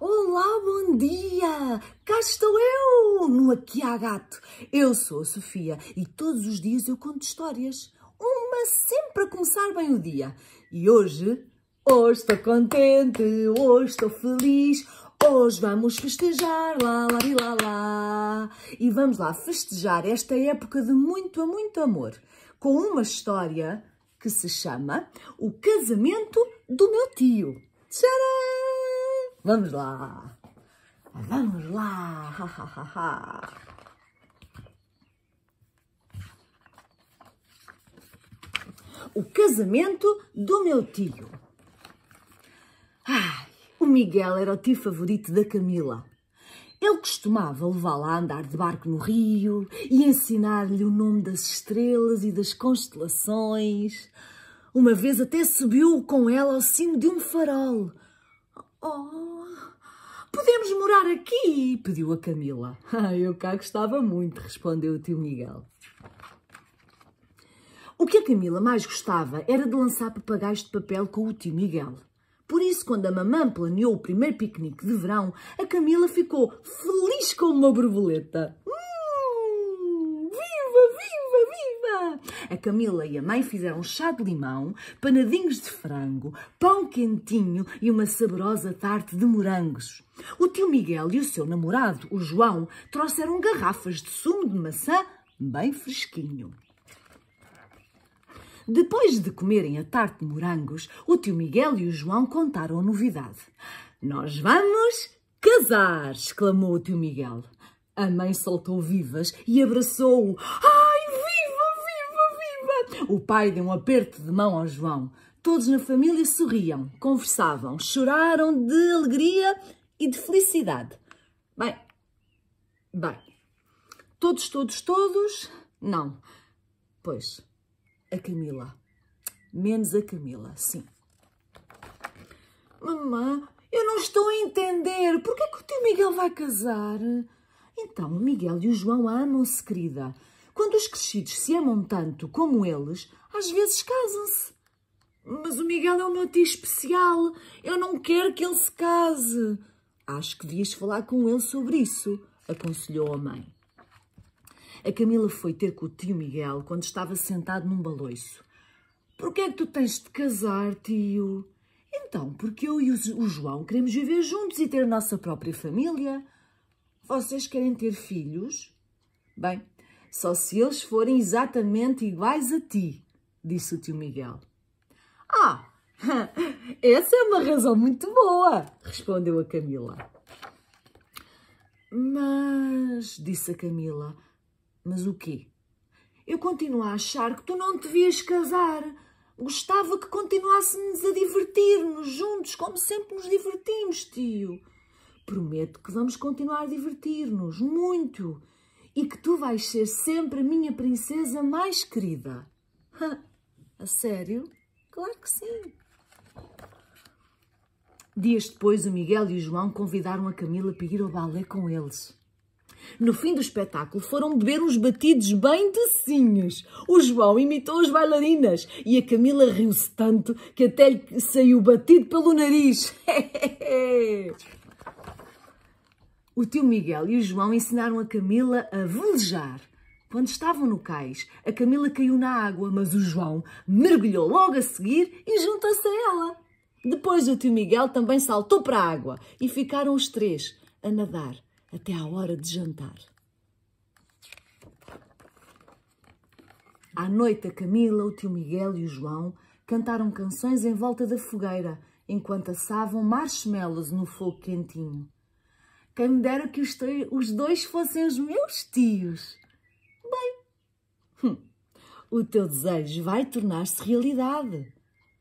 Olá, bom dia! Cá estou eu no Aqui há Gato. Eu sou a Sofia e todos os dias eu conto histórias. Uma sempre a começar bem o dia. E hoje, hoje estou contente, hoje estou feliz, Hoje vamos festejar, lá, lá, lá, lá, e vamos lá festejar esta época de muito, muito amor, com uma história que se chama O Casamento do Meu Tio. Tcharam! Vamos lá! Vamos lá! O casamento do meu tio. Ai, o Miguel era o tio favorito da Camila. Ele costumava levá-la a andar de barco no rio e ensinar-lhe o nome das estrelas e das constelações. Uma vez até subiu com ela ao cimo de um farol Oh, podemos morar aqui, pediu a Camila. Ah, eu cá gostava muito, respondeu o tio Miguel. O que a Camila mais gostava era de lançar papagaios de papel com o tio Miguel. Por isso, quando a mamã planeou o primeiro piquenique de verão, a Camila ficou feliz como uma borboleta. A Camila e a mãe fizeram chá de limão, panadinhos de frango, pão quentinho e uma saborosa tarte de morangos. O tio Miguel e o seu namorado, o João, trouxeram garrafas de sumo de maçã bem fresquinho. Depois de comerem a tarte de morangos, o tio Miguel e o João contaram a novidade. Nós vamos casar! exclamou o tio Miguel. A mãe soltou vivas e abraçou-o. Ah! O pai deu um aperto de mão ao João. Todos na família sorriam, conversavam, choraram de alegria e de felicidade. Bem, bem, todos, todos, todos, não. Pois, a Camila. Menos a Camila, sim. Mamã, eu não estou a entender. Por que é que o teu Miguel vai casar? Então, o Miguel e o João amam-se, querida. Quando os crescidos se amam tanto como eles, às vezes casam-se. Mas o Miguel é o meu tio especial. Eu não quero que ele se case. Acho que devias falar com ele sobre isso, aconselhou a mãe. A Camila foi ter com o tio Miguel quando estava sentado num baloiço. Por que é que tu tens de casar, tio? Então, porque eu e o João queremos viver juntos e ter a nossa própria família. Vocês querem ter filhos? Bem, só se eles forem exatamente iguais a ti, disse o tio Miguel. Ah, essa é uma razão muito boa, respondeu a Camila. Mas, disse a Camila, mas o quê? Eu continuo a achar que tu não devias casar. Gostava que continuássemos a divertir-nos juntos, como sempre nos divertimos, tio. Prometo que vamos continuar a divertir-nos muito e que tu vais ser sempre a minha princesa mais querida. a sério? Claro que sim. Dias depois, o Miguel e o João convidaram a Camila para ir ao balé com eles. No fim do espetáculo, foram beber uns batidos bem docinhos. O João imitou as bailarinas e a Camila riu-se tanto que até lhe saiu batido pelo nariz. O tio Miguel e o João ensinaram a Camila a velejar. Quando estavam no cais, a Camila caiu na água, mas o João mergulhou logo a seguir e juntou-se a ela. Depois o tio Miguel também saltou para a água e ficaram os três a nadar até à hora de jantar. À noite, a Camila, o tio Miguel e o João cantaram canções em volta da fogueira enquanto assavam marshmallows no fogo quentinho. Quem me dera que os, os dois fossem os meus tios. Bem, hum, o teu desejo vai tornar-se realidade.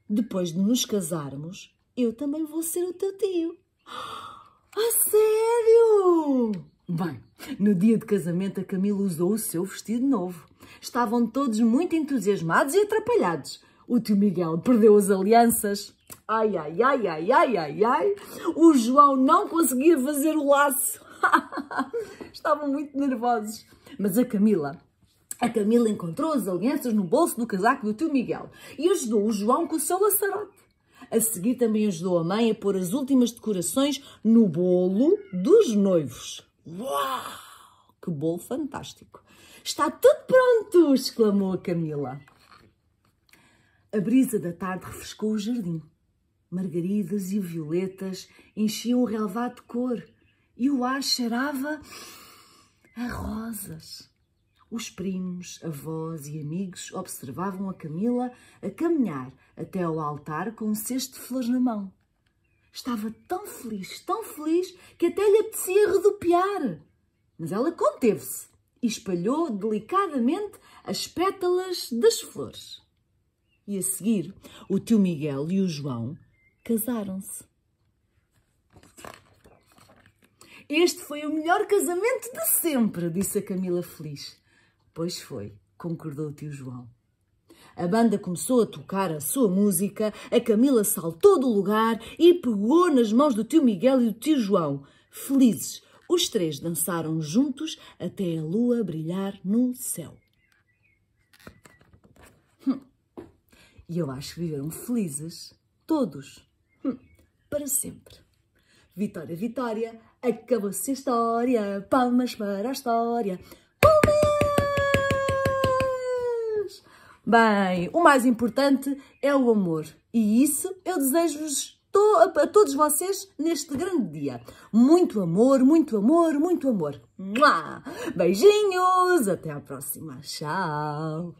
Depois de nos casarmos, eu também vou ser o teu tio. A sério? Bem, no dia de casamento a Camila usou o seu vestido novo. Estavam todos muito entusiasmados e atrapalhados. O tio Miguel perdeu as alianças. Ai, ai, ai, ai, ai, ai, ai. O João não conseguia fazer o laço. Estavam muito nervosos. Mas a Camila, a Camila encontrou as alianças no bolso do casaco do tio Miguel e ajudou o João com o seu laçarote. A seguir também ajudou a mãe a pôr as últimas decorações no bolo dos noivos. Uau! Que bolo fantástico! Está tudo pronto! exclamou a Camila. A brisa da tarde refrescou o jardim margaridas e violetas enchiam o relevado de cor e o ar cheirava a rosas. Os primos, avós e amigos observavam a Camila a caminhar até ao altar com um cesto de flores na mão. Estava tão feliz, tão feliz, que até lhe apetecia redupiar. Mas ela conteve-se e espalhou delicadamente as pétalas das flores. E a seguir, o tio Miguel e o João casaram-se. Este foi o melhor casamento de sempre, disse a Camila feliz. Pois foi, concordou o tio João. A banda começou a tocar a sua música, a Camila saltou do lugar e pegou nas mãos do tio Miguel e do tio João. Felizes, os três dançaram juntos até a lua brilhar no céu. Hum. E hum, eu acho que viveram felizes, todos para sempre. Vitória, vitória, acabou-se a história, palmas para a história. Palmas! Bem, o mais importante é o amor. E isso eu desejo-vos a todos vocês neste grande dia. Muito amor, muito amor, muito amor. Beijinhos, até à próxima. Tchau.